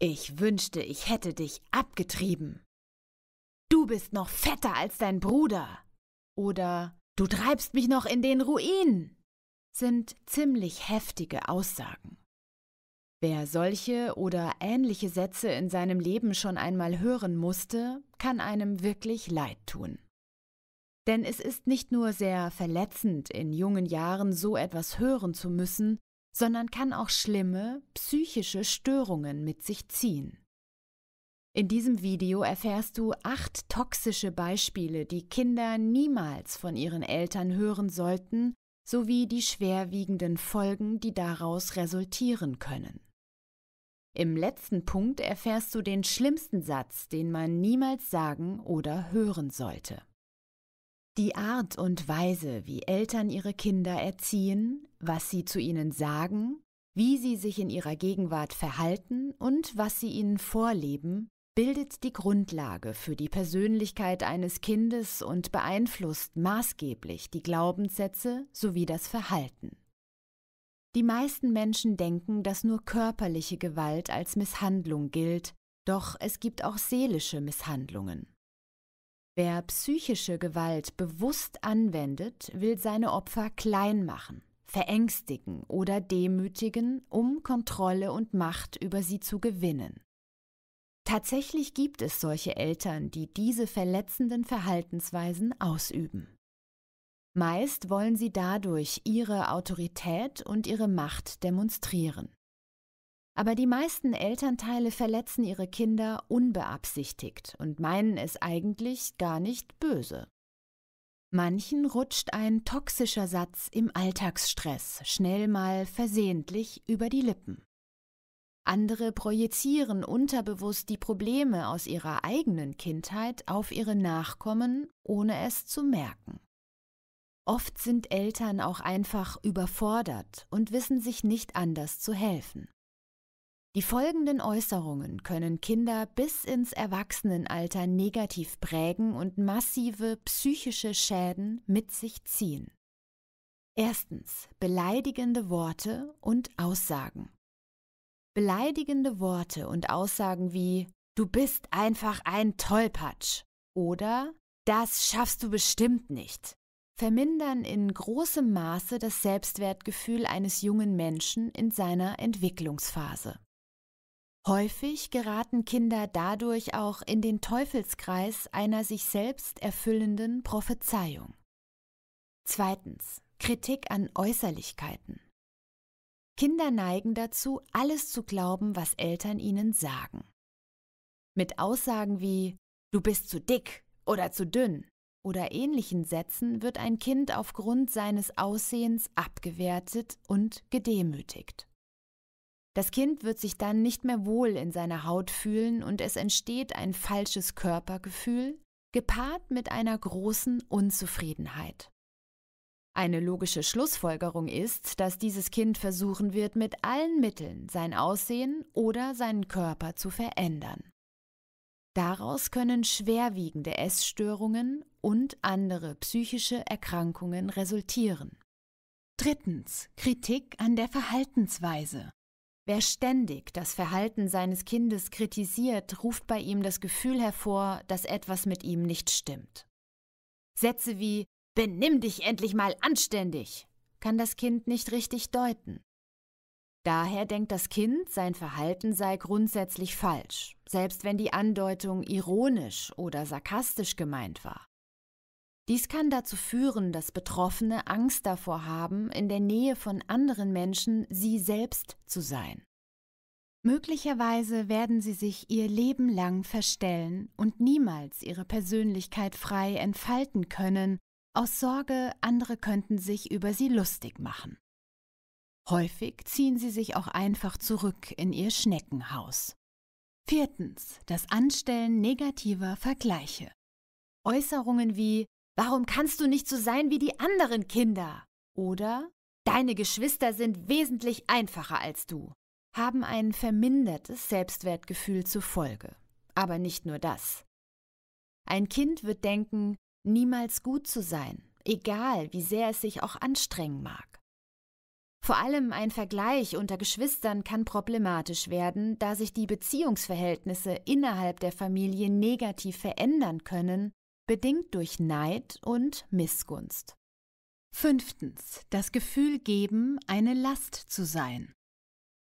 Ich wünschte, ich hätte dich abgetrieben. Du bist noch fetter als dein Bruder. Oder du treibst mich noch in den Ruin. Sind ziemlich heftige Aussagen. Wer solche oder ähnliche Sätze in seinem Leben schon einmal hören musste, kann einem wirklich leid tun. Denn es ist nicht nur sehr verletzend, in jungen Jahren so etwas hören zu müssen, sondern kann auch schlimme psychische Störungen mit sich ziehen. In diesem Video erfährst du acht toxische Beispiele, die Kinder niemals von ihren Eltern hören sollten, sowie die schwerwiegenden Folgen, die daraus resultieren können. Im letzten Punkt erfährst du den schlimmsten Satz, den man niemals sagen oder hören sollte. Die Art und Weise, wie Eltern ihre Kinder erziehen, was sie zu ihnen sagen, wie sie sich in ihrer Gegenwart verhalten und was sie ihnen vorleben, bildet die Grundlage für die Persönlichkeit eines Kindes und beeinflusst maßgeblich die Glaubenssätze sowie das Verhalten. Die meisten Menschen denken, dass nur körperliche Gewalt als Misshandlung gilt, doch es gibt auch seelische Misshandlungen. Wer psychische Gewalt bewusst anwendet, will seine Opfer klein machen, verängstigen oder demütigen, um Kontrolle und Macht über sie zu gewinnen. Tatsächlich gibt es solche Eltern, die diese verletzenden Verhaltensweisen ausüben. Meist wollen sie dadurch ihre Autorität und ihre Macht demonstrieren. Aber die meisten Elternteile verletzen ihre Kinder unbeabsichtigt und meinen es eigentlich gar nicht böse. Manchen rutscht ein toxischer Satz im Alltagsstress schnell mal versehentlich über die Lippen. Andere projizieren unterbewusst die Probleme aus ihrer eigenen Kindheit auf ihre Nachkommen, ohne es zu merken. Oft sind Eltern auch einfach überfordert und wissen sich nicht anders zu helfen. Die folgenden Äußerungen können Kinder bis ins Erwachsenenalter negativ prägen und massive psychische Schäden mit sich ziehen. Erstens. Beleidigende Worte und Aussagen. Beleidigende Worte und Aussagen wie Du bist einfach ein Tollpatsch oder Das schaffst du bestimmt nicht vermindern in großem Maße das Selbstwertgefühl eines jungen Menschen in seiner Entwicklungsphase. Häufig geraten Kinder dadurch auch in den Teufelskreis einer sich selbst erfüllenden Prophezeiung. Zweitens. Kritik an Äußerlichkeiten. Kinder neigen dazu, alles zu glauben, was Eltern ihnen sagen. Mit Aussagen wie Du bist zu dick oder zu dünn oder ähnlichen Sätzen wird ein Kind aufgrund seines Aussehens abgewertet und gedemütigt. Das Kind wird sich dann nicht mehr wohl in seiner Haut fühlen und es entsteht ein falsches Körpergefühl, gepaart mit einer großen Unzufriedenheit. Eine logische Schlussfolgerung ist, dass dieses Kind versuchen wird, mit allen Mitteln sein Aussehen oder seinen Körper zu verändern. Daraus können schwerwiegende Essstörungen und andere psychische Erkrankungen resultieren. Drittens. Kritik an der Verhaltensweise. Wer ständig das Verhalten seines Kindes kritisiert, ruft bei ihm das Gefühl hervor, dass etwas mit ihm nicht stimmt. Sätze wie Benimm dich endlich mal anständig kann das Kind nicht richtig deuten. Daher denkt das Kind, sein Verhalten sei grundsätzlich falsch, selbst wenn die Andeutung ironisch oder sarkastisch gemeint war. Dies kann dazu führen, dass Betroffene Angst davor haben, in der Nähe von anderen Menschen sie selbst zu sein. Möglicherweise werden sie sich ihr Leben lang verstellen und niemals ihre Persönlichkeit frei entfalten können, aus Sorge, andere könnten sich über sie lustig machen. Häufig ziehen sie sich auch einfach zurück in ihr Schneckenhaus. Viertens. Das Anstellen negativer Vergleiche. Äußerungen wie Warum kannst du nicht so sein wie die anderen Kinder? Oder Deine Geschwister sind wesentlich einfacher als du, haben ein vermindertes Selbstwertgefühl zur Folge. Aber nicht nur das. Ein Kind wird denken, niemals gut zu sein, egal wie sehr es sich auch anstrengen mag. Vor allem ein Vergleich unter Geschwistern kann problematisch werden, da sich die Beziehungsverhältnisse innerhalb der Familie negativ verändern können, bedingt durch Neid und Missgunst. Fünftens. Das Gefühl geben, eine Last zu sein.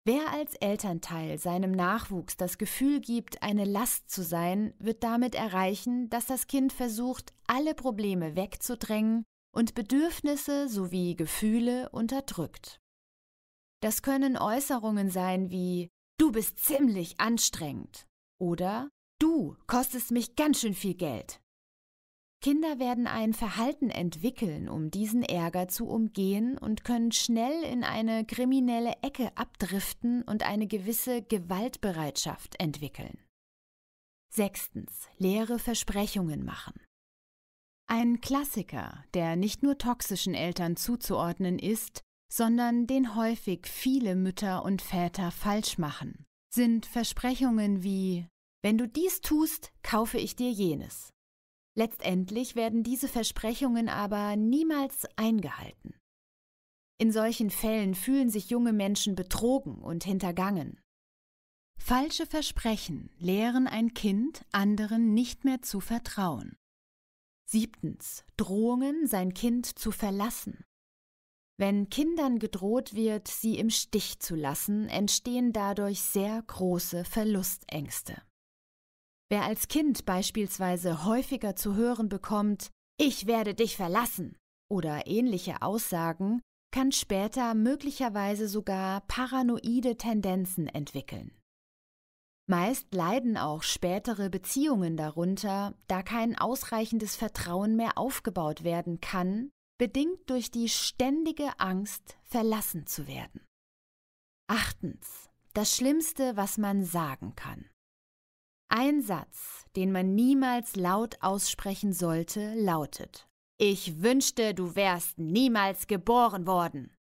Wer als Elternteil seinem Nachwuchs das Gefühl gibt, eine Last zu sein, wird damit erreichen, dass das Kind versucht, alle Probleme wegzudrängen und Bedürfnisse sowie Gefühle unterdrückt. Das können Äußerungen sein wie Du bist ziemlich anstrengend oder Du kostest mich ganz schön viel Geld Kinder werden ein Verhalten entwickeln, um diesen Ärger zu umgehen und können schnell in eine kriminelle Ecke abdriften und eine gewisse Gewaltbereitschaft entwickeln. Sechstens. Leere Versprechungen machen. Ein Klassiker, der nicht nur toxischen Eltern zuzuordnen ist, sondern den häufig viele Mütter und Väter falsch machen, sind Versprechungen wie Wenn du dies tust, kaufe ich dir jenes Letztendlich werden diese Versprechungen aber niemals eingehalten. In solchen Fällen fühlen sich junge Menschen betrogen und hintergangen. Falsche Versprechen lehren ein Kind, anderen nicht mehr zu vertrauen. Siebtens. Drohungen, sein Kind zu verlassen. Wenn Kindern gedroht wird, sie im Stich zu lassen, entstehen dadurch sehr große Verlustängste. Wer als Kind beispielsweise häufiger zu hören bekommt, ich werde dich verlassen oder ähnliche Aussagen, kann später möglicherweise sogar paranoide Tendenzen entwickeln. Meist leiden auch spätere Beziehungen darunter, da kein ausreichendes Vertrauen mehr aufgebaut werden kann, bedingt durch die ständige Angst, verlassen zu werden. Achtens. Das Schlimmste, was man sagen kann. Ein Satz, den man niemals laut aussprechen sollte, lautet Ich wünschte, du wärst niemals geboren worden.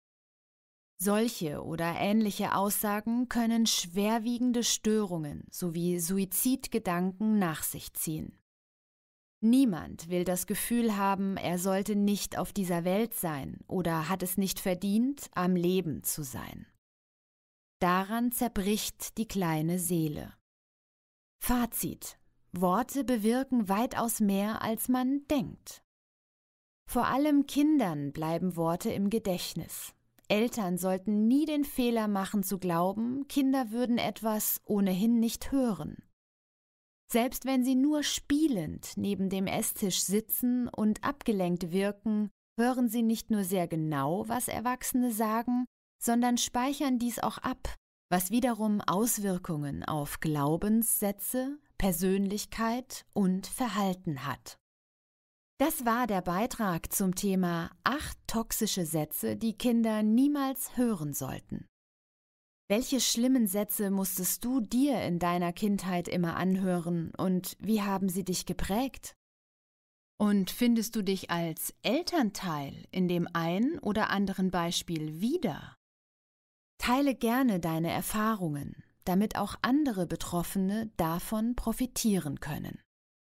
Solche oder ähnliche Aussagen können schwerwiegende Störungen sowie Suizidgedanken nach sich ziehen. Niemand will das Gefühl haben, er sollte nicht auf dieser Welt sein oder hat es nicht verdient, am Leben zu sein. Daran zerbricht die kleine Seele. Fazit. Worte bewirken weitaus mehr, als man denkt. Vor allem Kindern bleiben Worte im Gedächtnis. Eltern sollten nie den Fehler machen zu glauben, Kinder würden etwas ohnehin nicht hören. Selbst wenn sie nur spielend neben dem Esstisch sitzen und abgelenkt wirken, hören sie nicht nur sehr genau, was Erwachsene sagen, sondern speichern dies auch ab, was wiederum Auswirkungen auf Glaubenssätze, Persönlichkeit und Verhalten hat. Das war der Beitrag zum Thema acht toxische Sätze, die Kinder niemals hören sollten. Welche schlimmen Sätze musstest du dir in deiner Kindheit immer anhören und wie haben sie dich geprägt? Und findest du dich als Elternteil in dem einen oder anderen Beispiel wieder? Teile gerne deine Erfahrungen, damit auch andere Betroffene davon profitieren können.